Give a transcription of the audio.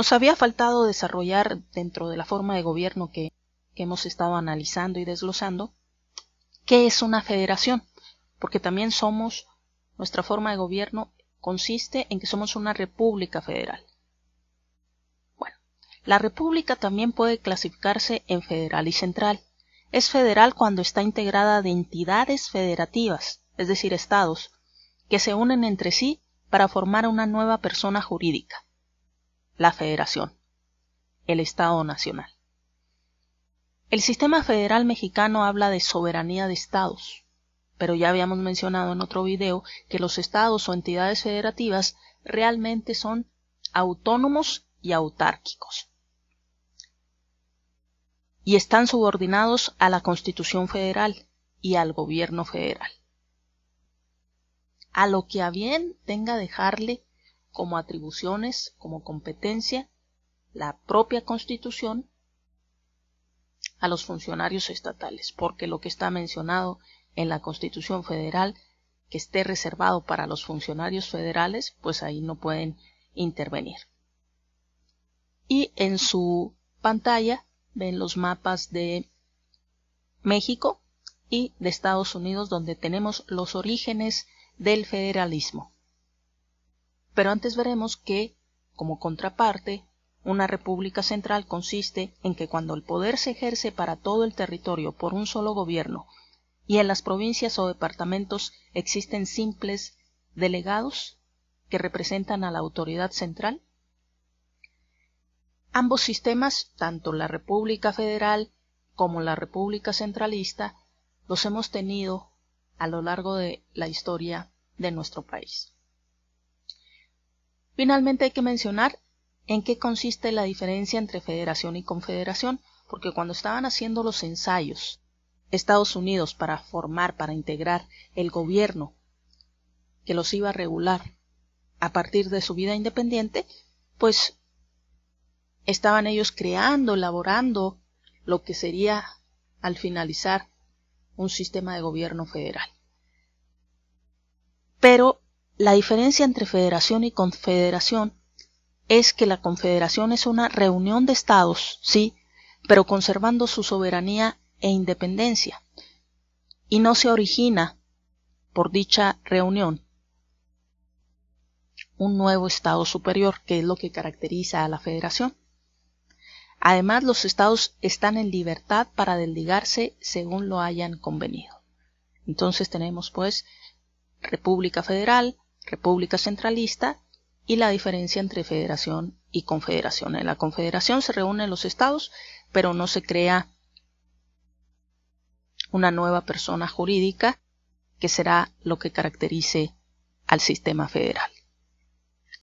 Nos había faltado desarrollar dentro de la forma de gobierno que, hemos estado analizando y desglosando, qué es una federación, porque también somos, nuestra forma de gobierno consiste en que somos una república federal. Bueno, la república también puede clasificarse en federal y central. Es federal cuando está integrada de entidades federativas, es decir, estados, que se unen entre sí para formar una nueva persona jurídica la Federación, el Estado Nacional. El sistema federal mexicano habla de soberanía de estados, pero ya habíamos mencionado en otro video que los estados o entidades federativas realmente son autónomos y autárquicos y están subordinados a la Constitución Federal y al Gobierno Federal. A lo que a bien tenga dejarle como atribuciones, como competencia, la propia Constitución a los funcionarios estatales, porque lo que está mencionado en la Constitución federal que esté reservado para los funcionarios federales, pues ahí no pueden intervenir. Y en su pantalla ven los mapas de México y de Estados Unidos, donde tenemos los orígenes del federalismo. Pero antes veremos que, como contraparte, una república central consiste en que cuando el poder se ejerce para todo el territorio por un solo gobierno y en las provincias o departamentos existen simples delegados que representan a la autoridad central, Ambos sistemas, tanto la República Federal como la República Centralista, los hemos tenido a lo largo de la historia de nuestro país. Finalmente hay que mencionar en qué consiste la diferencia entre federación y confederación, porque cuando estaban haciendo los ensayos Estados Unidos para formar, para integrar el gobierno que los iba a regular a partir de su vida independiente, pues estaban ellos creando, elaborando lo que sería al finalizar un sistema de gobierno federal. Pero la diferencia entre federación y confederación es que la confederación es una reunión de estados, sí, pero conservando su soberanía e independencia, y no se origina por dicha reunión un nuevo estado superior, que es lo que caracteriza a la federación. Además, los estados están en libertad para desligarse según lo hayan convenido. Entonces tenemos pues República Federal, república centralista y la diferencia entre federación y confederación. En la confederación se reúnen los estados, pero no se crea una nueva persona jurídica que será lo que caracterice al sistema federal.